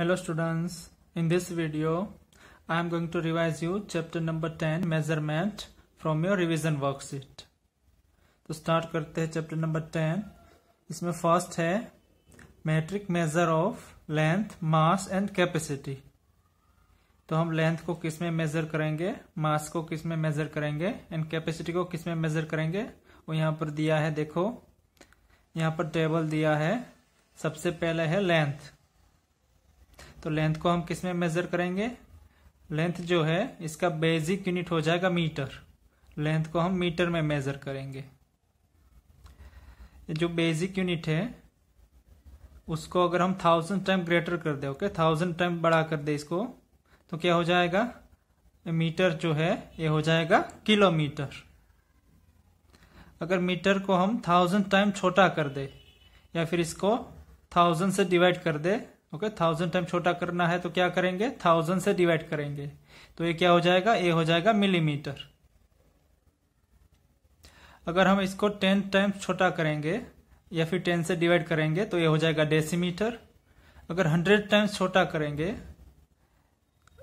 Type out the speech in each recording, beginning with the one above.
Hello students, in this video I am going to revise you chapter number 10 measurement from your revision worksheet. तो start करते हैं chapter number 10. इसमें first है metric measure of length, mass and capacity. तो हम length को किस में मेजर करेंगे मास को किस में मेजर करेंगे एंड कैपेसिटी को किस में मेजर करेंगे वो यहाँ पर दिया है देखो यहाँ पर टेबल दिया है सबसे पहले है लेंथ तो लेंथ को हम किस में मेजर करेंगे लेंथ जो है इसका बेसिक यूनिट हो जाएगा मीटर लेंथ को हम मीटर में मेजर करेंगे जो बेसिक यूनिट है उसको अगर हम थाउजेंड टाइम ग्रेटर कर दे ओके थाउजेंड टाइम बड़ा कर दे इसको तो क्या हो जाएगा मीटर जो है ये हो जाएगा किलोमीटर अगर मीटर को हम थाउजेंड टाइम छोटा कर दे या फिर इसको थाउजेंड से डिवाइड कर दे ओके थाउजेंड टाइम छोटा करना है तो क्या करेंगे थाउजेंड से डिवाइड करेंगे तो ये क्या हो जाएगा ए हो जाएगा मिलीमीटर अगर हम इसको टेन टाइम्स छोटा करेंगे या फिर टेन से डिवाइड करेंगे तो ये हो जाएगा डेसीमीटर अगर हंड्रेड टाइम्स छोटा करेंगे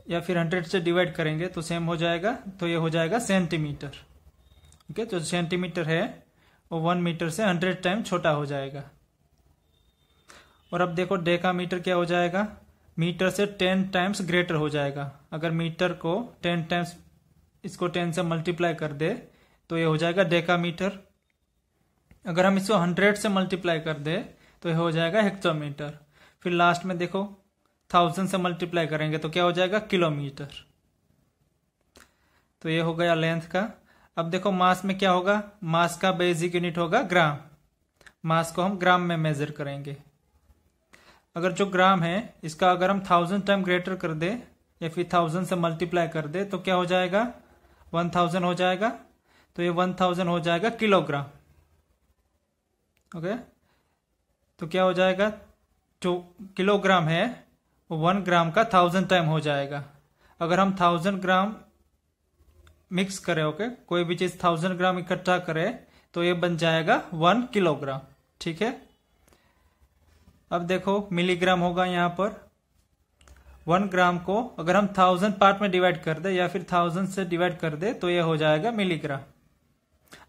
या फिर हंड्रेड से डिवाइड करेंगे तो सेम हो जाएगा तो ये हो जाएगा सेंटीमीटर ओके okay, जो सेंटीमीटर है वो वन मीटर से हंड्रेड टाइम छोटा हो जाएगा और अब देखो डेका मीटर क्या हो जाएगा मीटर से टेन टाइम्स ग्रेटर हो जाएगा अगर मीटर को टेन टाइम्स इसको टेन से मल्टीप्लाई कर दे तो ये हो जाएगा डेका मीटर अगर हम इसको हंड्रेड से मल्टीप्लाई कर दे तो ये हो जाएगा हेक्सोमीटर फिर लास्ट में देखो थाउजेंड से मल्टीप्लाई करेंगे तो क्या हो जाएगा किलोमीटर तो ये हो गया लेंथ का अब देखो मास में क्या होगा मास का बेसिक यूनिट होगा ग्राम मास को हम ग्राम में मेजर करेंगे अगर जो ग्राम है इसका अगर हम थाउजेंड टाइम ग्रेटर कर दे या फिर थाउजेंड से मल्टीप्लाई कर दे तो क्या हो जाएगा वन थाउजेंड हो जाएगा तो ये वन थाउजेंड हो जाएगा किलोग्राम ओके तो क्या हो जाएगा जो किलोग्राम है वो वन ग्राम का थाउजेंड टाइम हो जाएगा अगर हम थाउजेंड ग्राम मिक्स करें ओके कोई भी चीज थाउजेंड ग्राम इकट्ठा करे तो ये बन जाएगा वन किलोग्राम ठीक है अब देखो मिलीग्राम होगा यहाँ पर वन ग्राम को अगर हम थाउजेंड पार्ट में डिवाइड कर दे या फिर थाउजेंड से डिवाइड कर दे तो यह हो जाएगा मिलीग्राम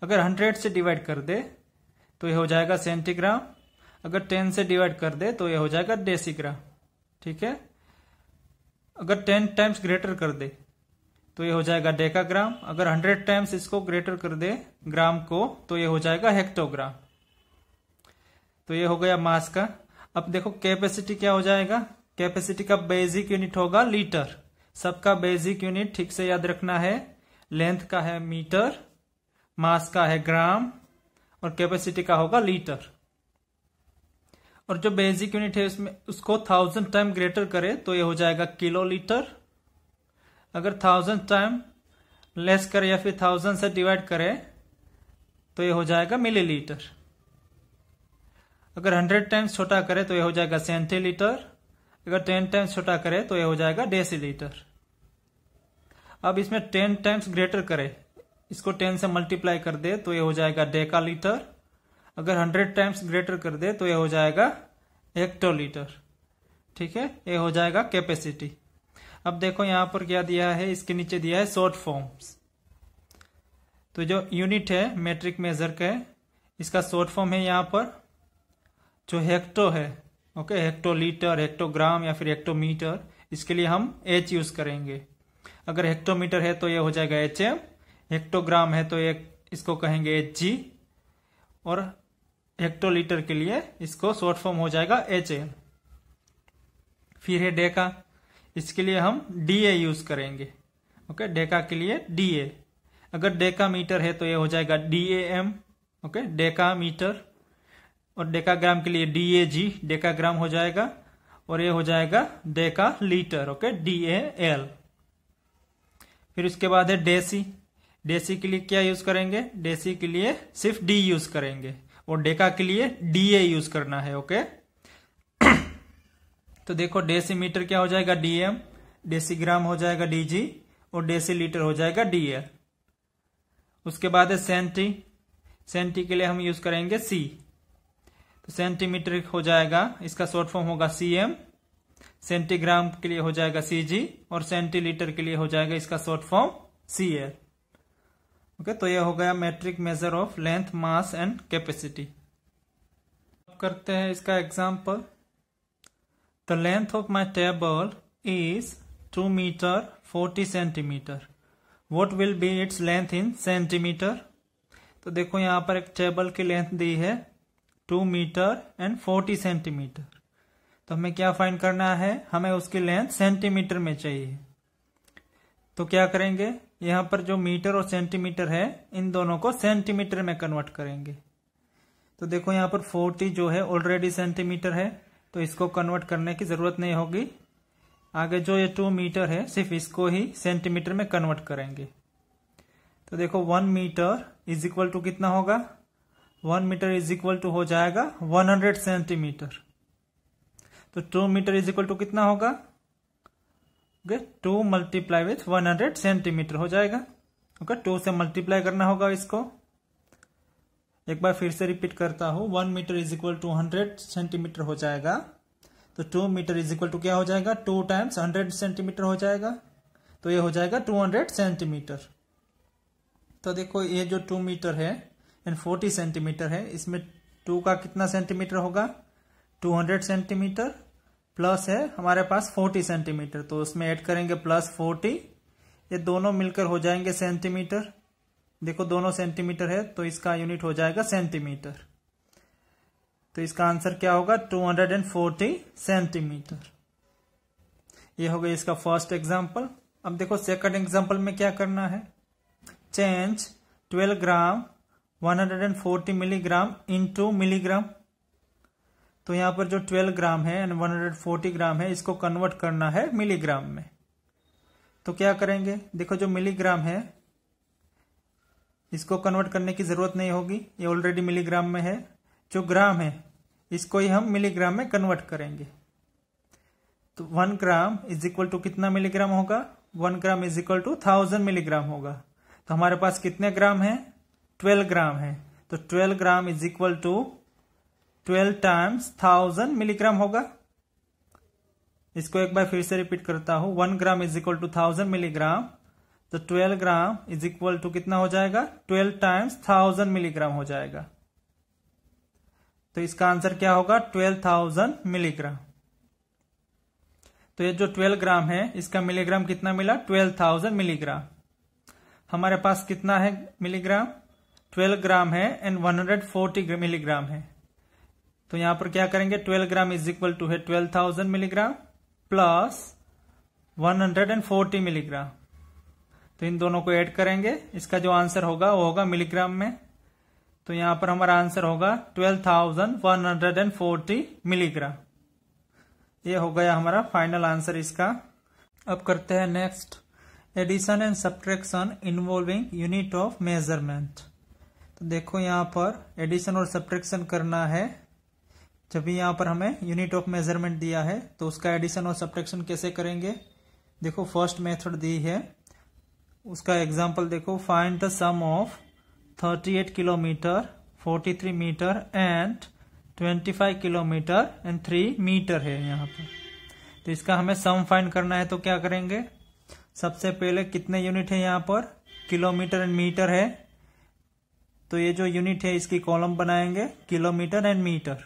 अगर हंड्रेड से डिवाइड कर दे तो यह हो जाएगा सेंटीग्राम अगर टेन से डिवाइड कर दे तो यह हो जाएगा डेसीग्राम ठीक है अगर टेन टाइम्स ग्रेटर कर दे तो यह हो जाएगा डेकाग्राम अगर हंड्रेड टाइम्स इसको ग्रेटर कर दे ग्राम को तो यह हो जाएगा हेक्टोग्राम तो यह हो गया मास का अब देखो कैपेसिटी क्या हो जाएगा कैपेसिटी का बेसिक यूनिट होगा लीटर सबका बेसिक यूनिट ठीक से याद रखना है लेंथ का है मीटर मास का है ग्राम और कैपेसिटी का होगा लीटर और जो बेसिक यूनिट है उसमें उसको थाउजेंड टाइम ग्रेटर करे तो ये हो जाएगा किलो लीटर अगर थाउजेंड टाइम लेस करे या फिर थाउजेंड से डिवाइड करे तो ये हो जाएगा मिलीलीटर अगर हंड्रेड टाइम्स छोटा करे तो यह हो जाएगा सेंटीलीटर अगर टेन टाइम्स छोटा करे तो यह हो जाएगा डेसीलीटर अब इसमें टेन टाइम्स ग्रेटर करे इसको टेन से मल्टीप्लाई कर दे तो यह हो जाएगा डेका लीटर अगर हंड्रेड टाइम्स ग्रेटर कर दे तो यह हो जाएगा हेक्टोलीटर ठीक है यह हो जाएगा कैपेसिटी अब देखो यहां पर क्या दिया है इसके नीचे दिया है शॉर्ट फॉर्म्स तो जो यूनिट है मेट्रिक मेजर का है इसका शॉर्ट फॉर्म है यहां पर जो हेक्टो है ओके हेक्टोलीटर हेक्टोग्राम या फिर हेक्टोमीटर इसके लिए हम एच यूज करेंगे अगर हेक्टोमीटर है तो ये हो जाएगा एच एम हेक्टोग्राम है तो ये इसको कहेंगे एच जी और हेक्टोलीटर के लिए इसको शॉर्ट फॉर्म हो जाएगा एच एम फिर है डेका इसके लिए हम डी ए यूज करेंगे ओके डेका के लिए डी ए अगर डेका मीटर है तो ये हो जाएगा D A M okay decametre और डेकाग्राम के लिए डी ए जी डेकाग्राम हो जाएगा और ये हो जाएगा decalitre okay D A L फिर तो उसके बाद है डेसी डेसी के लिए क्या यूज करेंगे डेसी के लिए सिर्फ डी यूज करेंगे और डेका के लिए डी ए यूज करना है ओके तो देखो डेसी मीटर क्या हो जाएगा डीएम ग्राम हो जाएगा डीजी और डेसी लीटर हो जाएगा डीएल उसके बाद है सेंटी सेंटी के लिए हम यूज करेंगे सी सेंटीमीटर हो जाएगा इसका शॉर्ट फॉर्म होगा एम सेंटीग्राम के लिए हो जाएगा जी और सेंटीलीटर के लिए हो जाएगा इसका शॉर्ट फॉर्म एल ओके तो यह हो गया metric measure of length mass and capacity करते हैं इसका example the length of my table is two metre forty centimetre what will be its length in centimetre तो देखो यहां पर एक टेबल की लेंथ दी है two metre and forty centimetre तो हमें क्या फाइन करना है हमें उसकी लेंथ सेंटीमीटर में चाहिए तो क्या करेंगे यहां पर जो मीटर और सेंटीमीटर है इन दोनों को सेंटीमीटर में कन्वर्ट करेंगे तो देखो यहाँ पर फोर्टी जो है ऑलरेडी सेंटीमीटर है तो इसको कन्वर्ट करने की जरूरत नहीं होगी आगे जो ये टू मीटर है सिर्फ इसको ही सेंटीमीटर में कन्वर्ट करेंगे तो देखो one metre is equal to कितना होगा one metre is equal to हो जाएगा वन हंड्रेड सेंटीमीटर तो two metre is equal to कितना होगा okay two multiply with one hundred centimetre हो जाएगा ओके okay, टू से मल्टीप्लाई करना होगा इसको एक बार फिर से रिपीट करता हूं one metre is equal to hundred centimetre हो जाएगा तो two metre is equal to क्या हो जाएगा टू टाइम्स हंड्रेड सेंटीमीटर हो जाएगा तो ये हो जाएगा टू हंड्रेड सेंटीमीटर तो देखो ये जो टू मीटर है एंड फोर्टी सेंटीमीटर है इसमें टू का कितना सेंटीमीटर होगा टू हंड्रेड सेंटीमीटर प्लस है हमारे पास फोर्टी सेंटीमीटर तो उसमें ऐड करेंगे प्लस फोर्टी ये दोनों मिलकर हो जाएंगे सेंटीमीटर देखो दोनों सेंटीमीटर है तो इसका यूनिट हो जाएगा सेंटीमीटर तो इसका आंसर क्या होगा 240 सेंटीमीटर ये हो गया इसका फर्स्ट एग्जाम्पल अब देखो सेकंड एग्जाम्पल में क्या करना है change 12 gram 140 milligram into milligram तो यहां पर जो 12 ग्राम है एंड 140 ग्राम है इसको कन्वर्ट करना है मिलीग्राम में तो क्या करेंगे देखो जो मिलीग्राम है इसको कन्वर्ट करने की जरूरत नहीं होगी ये ऑलरेडी मिलीग्राम में है जो ग्राम है इसको ही हम मिलीग्राम में कन्वर्ट करेंगे तो one gram is equal to कितना मिलीग्राम होगा one gram is equal to thousand milligram होगा तो हमारे पास कितने ग्राम है ट्वेल्व ग्राम है तो twelve gram is equal to twelve times thousand milligram होगा इसको एक बार फिर से रिपीट करता हूं one gram is equal to thousand milligram तो 12 ग्राम इज इक्वल टू कितना हो जाएगा ट्वेल्व टाइम्स थाउजेंड मिलीग्राम हो जाएगा तो इसका आंसर क्या होगा ट्वेल्व थाउजेंड मिलीग्राम तो ये जो ट्वेल्व ग्राम है इसका मिलीग्राम कितना मिला ट्वेल्व थाउजेंड मिलीग्राम हमारे पास कितना है मिलीग्राम 12 ग्राम है एंड 140 मिलीग्राम है तो यहां पर क्या करेंगे 12 ग्राम इज इक्वल टू है 12,000 मिलीग्राम प्लस 140 मिलीग्राम तो इन दोनों को ऐड करेंगे इसका जो आंसर होगा वो होगा मिलीग्राम में तो यहां पर हमारा आंसर होगा 12,140 मिलीग्राम ये हो गया हमारा फाइनल आंसर इसका अब करते हैं next addition and subtraction involving unit of measurement तो देखो यहाँ पर एडिशन और सब्ट्रैक्शन करना है जब भी यहाँ पर हमें यूनिट ऑफ मेजरमेंट दिया है तो उसका एडिशन और सब्ट्रैक्शन कैसे करेंगे देखो फर्स्ट मेथड दी है उसका एग्जाम्पल देखो find the sum of 38 kilometre 43 metre and 25 kilometre and 3 metre है यहाँ पर तो इसका हमें सम फाइंड करना है तो क्या करेंगे सबसे पहले कितने यूनिट है यहाँ पर किलोमीटर एंड मीटर है तो ये जो यूनिट है इसकी कॉलम बनाएंगे किलोमीटर एंड मीटर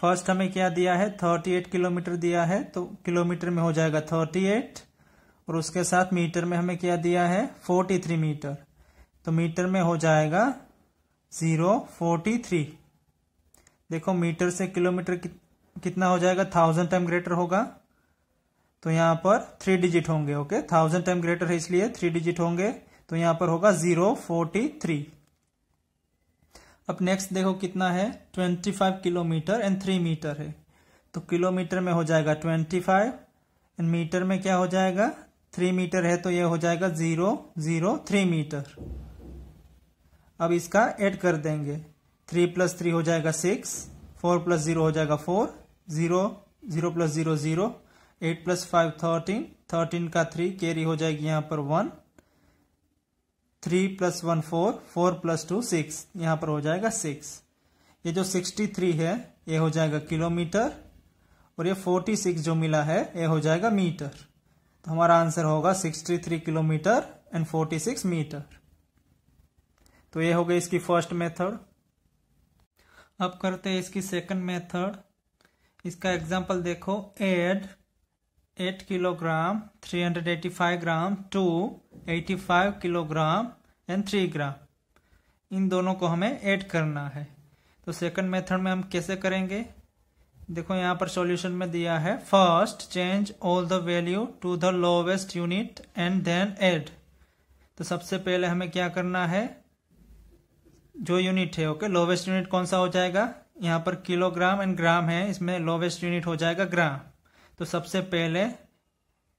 फर्स्ट हमें क्या दिया है थर्टी एट किलोमीटर दिया है तो किलोमीटर में हो जाएगा थर्टी एट और उसके साथ मीटर में हमें क्या दिया है फोर्टी थ्री मीटर तो मीटर में हो जाएगा जीरो फोर्टी थ्री देखो मीटर से किलोमीटर कि, कितना हो जाएगा थाउजेंड टाइम ग्रेटर होगा तो यहां पर थ्री डिजिट होंगे ओके थाउजेंड टाइम ग्रेटर है इसलिए थ्री डिजिट होंगे तो यहां पर होगा जीरो फोर्टी थ्री अब नेक्स्ट देखो कितना है twenty five kilometre and three metre है तो किलोमीटर में हो जाएगा ट्वेंटी फाइव एंड मीटर में क्या हो जाएगा थ्री मीटर है तो यह हो जाएगा जीरो जीरो थ्री मीटर अब इसका एड कर देंगे थ्री प्लस थ्री हो जाएगा सिक्स फोर प्लस जीरो हो जाएगा four zero zero plus zero zero eight plus five thirteen thirteen का थ्री कैरी हो जाएगी यहां पर one three plus one four four plus two six यहां पर हो जाएगा सिक्स ये जो सिक्सटी थ्री है ये हो जाएगा किलोमीटर और ये फोर्टी सिक्स जो मिला है ये हो जाएगा मीटर तो हमारा आंसर होगा sixty three kilometre and forty six metre तो ये हो गई इसकी फर्स्ट मेथड अब करते हैं इसकी सेकंड मेथड इसका एग्जांपल देखो add 8 kilogram 385 gram two 85 kilogram and 3 gram इन दोनों को हमें ऐड करना है तो सेकंड मेथड में हम कैसे करेंगे देखो यहाँ पर सॉल्यूशन में दिया है first change all the value to the lowest unit and then add तो सबसे पहले हमें क्या करना है जो यूनिट है ओके लोवेस्ट यूनिट कौन सा हो जाएगा यहाँ पर किलोग्राम एंड ग्राम है इसमें लोवेस्ट यूनिट हो जाएगा ग्राम तो सबसे पहले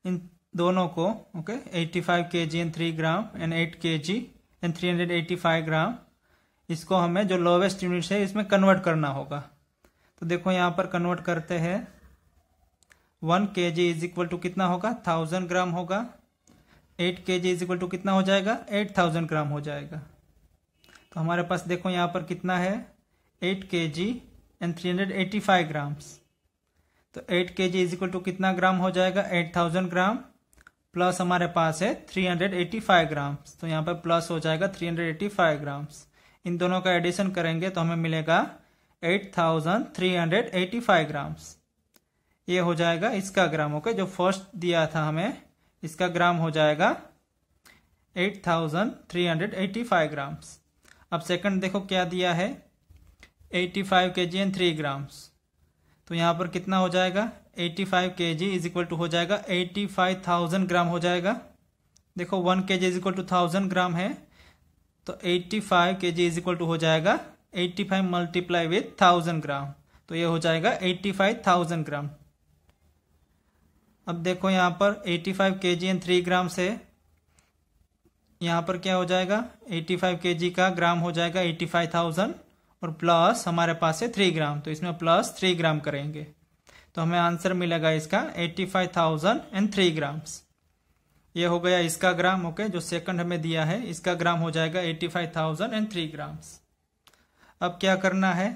इन दोनों को okay eighty five K G and three gram and eight K G and three hundred eighty five gram इसको हमें जो लोवेस्ट यूनिट है इसमें कन्वर्ट करना होगा तो देखो यहाँ पर कन्वर्ट करते हैं one K G is equal to कितना होगा थाउजेंड ग्राम होगा eight K G is equal to कितना हो जाएगा एट थाउजेंड ग्राम हो जाएगा तो हमारे पास देखो यहाँ पर कितना है eight K G and three hundred eighty five grams तो eight K G is equal to कितना ग्राम हो जाएगा एट थाउजेंड ग्राम प्लस हमारे पास है three hundred eighty five grams तो यहाँ पर प्लस हो जाएगा three hundred eighty five grams इन दोनों का एडिशन करेंगे तो हमें मिलेगा eight thousand three hundred eighty five grams ये हो जाएगा इसका ग्राम ओके जो फर्स्ट दिया था हमें इसका ग्राम हो जाएगा eight thousand three hundred eighty five grams अब सेकंड देखो क्या दिया है eighty five K G and three grams तो यहाँ पर कितना हो जाएगा 85 five K G is equal to हो जाएगा 85,000 ग्राम हो जाएगा देखो one K G is equal to thousand gram है तो 85 five K G is equal to हो जाएगा 85 five multiply with thousand gram तो ये हो जाएगा 85,000 ग्राम अब देखो यहाँ पर 85 five K G and three ग्राम से यहाँ पर क्या हो जाएगा 85 फाइव के जी का ग्राम हो जाएगा 85,000 और प्लस हमारे पास है थ्री ग्राम तो इसमें प्लस थ्री ग्राम करेंगे तो हमें आंसर मिलेगा इसका eighty five thousand and three grams ये हो गया इसका ग्राम ओके जो सेकंड हमें दिया है इसका ग्राम हो जाएगा eighty five thousand and three grams अब क्या करना है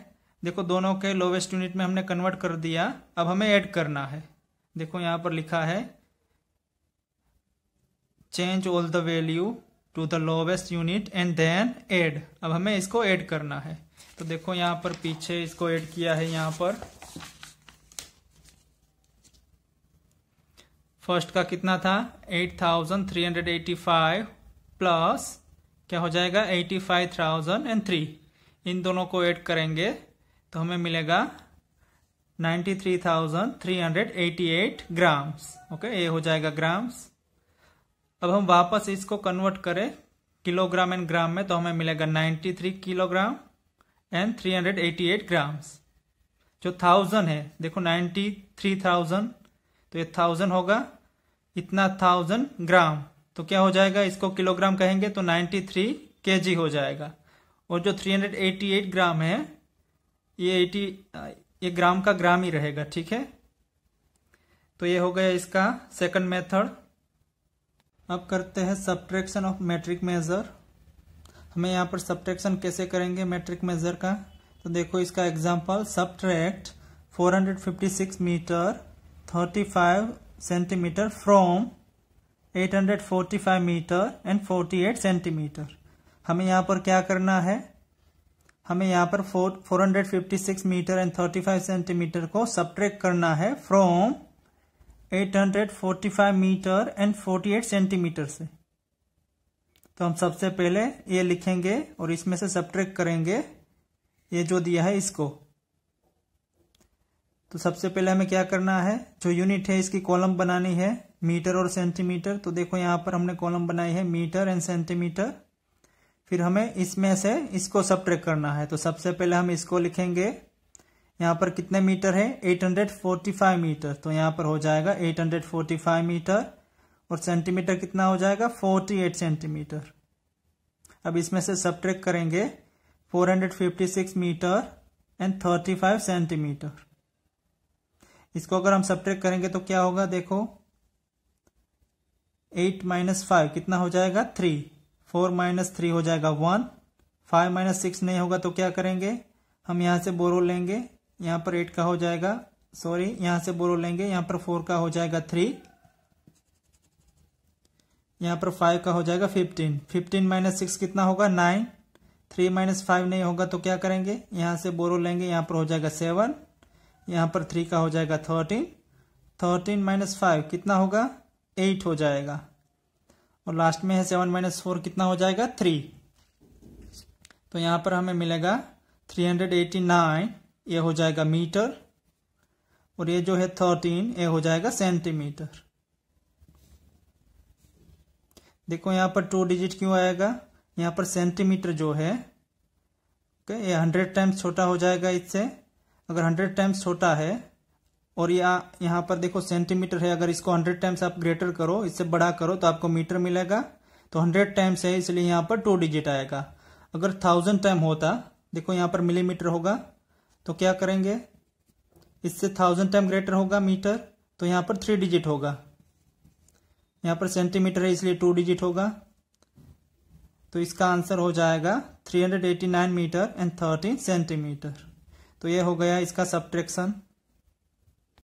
देखो दोनों के लोवेस्ट यूनिट में हमने कन्वर्ट कर दिया अब हमें ऐड करना है देखो यहाँ पर लिखा है change all the value to the lowest unit and then add अब हमें इसको एड करना है तो देखो यहां पर पीछे इसको ऐड किया है यहां पर फर्स्ट का कितना था 8,385 प्लस क्या हो जाएगा 85,003 इन दोनों को ऐड करेंगे तो हमें मिलेगा 93,388 ग्राम्स ओके ये हो जाएगा ग्राम्स अब हम वापस इसको कन्वर्ट करें किलोग्राम एंड ग्राम में तो हमें मिलेगा 93 kilogram and three hundred eighty eight grams जो थाउजेंड है देखो नाइन्टी थ्री थाउजेंड तो ये थाउजेंड होगा इतना थाउजेंड ग्राम तो क्या हो जाएगा इसको किलोग्राम कहेंगे तो नाइन्टी थ्री के जी हो जाएगा और जो three hundred eighty eight gram है ये एटी ये ग्राम का ग्राम ही रहेगा ठीक है तो ये हो गया इसका सेकंड मेथड अब करते हैं सब्ट्रैक्शन ऑफ मेट्रिक मेजर हमें यहाँ पर सब्ट्रैक्शन कैसे करेंगे मेट्रिक मेजर का तो देखो इसका example subtract 456 metre 35 centimetre from 845 metre and 48 centimetre हमें यहाँ पर क्या करना है हमें यहाँ पर फिफ्टी 456 मीटर एंड 35 सेंटीमीटर को सब्ट्रैक्ट करना है फ्रॉम 845 मीटर एंड 48 सेंटीमीटर से तो हम सबसे पहले ये लिखेंगे और इसमें से सब्ट्रैक्ट करेंगे ये जो दिया है इसको तो सबसे पहले हमें क्या करना है जो यूनिट है इसकी कॉलम बनानी है मीटर और सेंटीमीटर तो देखो यहां पर हमने कॉलम बनाई है मीटर एंड सेंटीमीटर फिर हमें इसमें से इसको सब करना है तो सबसे पहले हम इसको लिखेंगे यहां पर कितने मीटर है 845 मीटर तो यहां पर हो जाएगा 845 मीटर और सेंटीमीटर कितना हो जाएगा फोर्टी एट सेंटीमीटर अब इसमें से सब करेंगे four hundred fifty six metre and thirty five centimetre इसको अगर हम सब करेंगे तो क्या होगा देखो एट माइनस फाइव कितना हो जाएगा थ्री फोर माइनस थ्री हो जाएगा वन फाइव माइनस सिक्स नहीं होगा तो क्या करेंगे हम यहां से बोरो लेंगे यहां पर एट का हो जाएगा सॉरी यहां से बोरो लेंगे यहां पर फोर का हो जाएगा थ्री यहाँ पर फाइव का हो जाएगा फिफ्टीन फिफ्टीन माइनस सिक्स कितना होगा नाइन थ्री माइनस फाइव नहीं होगा तो क्या करेंगे यहाँ से बोरो लेंगे यहाँ पर हो जाएगा सेवन यहाँ पर थ्री का हो जाएगा थर्टीन थर्टीन माइनस फाइव कितना होगा एट हो जाएगा और लास्ट में है सेवन माइनस फोर कितना हो जाएगा थ्री तो यहाँ पर हमें मिलेगा थ्री हंड्रेड एटी नाइन ये हो जाएगा मीटर और ये जो है थर्टीन ये हो जाएगा सेंटीमीटर देखो यहाँ पर टू डिजिट क्यों आएगा यहाँ पर सेंटीमीटर जो है ओके ये हंड्रेड टाइम्स छोटा हो जाएगा इससे अगर हंड्रेड टाइम्स छोटा है और यहाँ यहाँ पर देखो सेंटीमीटर है अगर इसको हंड्रेड टाइम्स आप ग्रेटर करो इससे बड़ा करो तो आपको मीटर मिलेगा तो हंड्रेड टाइम्स है इसलिए यहाँ पर टू डिजिट आएगा अगर थाउजेंड टाइम होता देखो यहाँ पर मिलीमीटर होगा तो क्या करेंगे इससे थाउजेंड टाइम ग्रेटर होगा मीटर तो यहाँ पर थ्री डिजिट होगा यहाँ पर सेंटीमीटर है इसलिए टू डिजिट होगा तो इसका आंसर हो जाएगा 389 मीटर एंड 13 सेंटीमीटर तो ये हो गया इसका सब्ट्रैक्शन